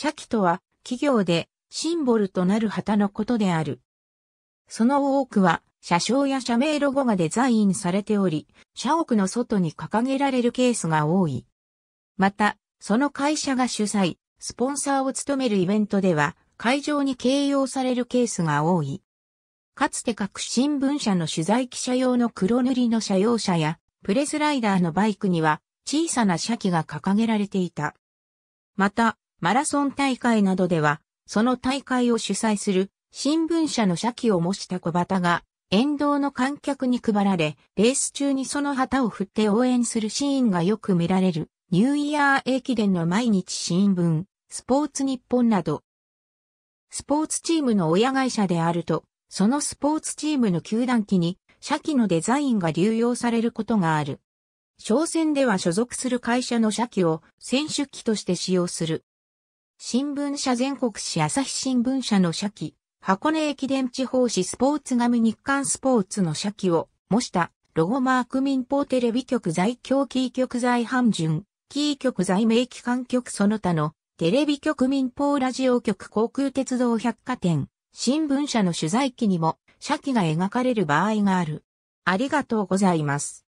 社旗とは企業でシンボルとなる旗のことである。その多くは社章や社名ロゴがデザインされており、社屋の外に掲げられるケースが多い。また、その会社が主催、スポンサーを務めるイベントでは、会場に掲揚されるケースが多い。かつて各新聞社の取材記者用の黒塗りの社用車や、プレスライダーのバイクには、小さな社旗が掲げられていた。また、マラソン大会などでは、その大会を主催する新聞社の社旗を模した小旗が沿道の観客に配られ、レース中にその旗を振って応援するシーンがよく見られる、ニューイヤー駅伝の毎日新聞、スポーツ日本など、スポーツチームの親会社であると、そのスポーツチームの球団機に、社旗のデザインが流用されることがある。商戦では所属する会社の社旗を選手機として使用する。新聞社全国紙朝日新聞社の社記、箱根駅伝地方紙スポーツ紙日刊スポーツの社記を模したロゴマーク民放テレビ局在京キー局在半順、キー局在名機関局その他のテレビ局民放ラジオ局航空鉄道百貨店、新聞社の取材記にも社記が描かれる場合がある。ありがとうございます。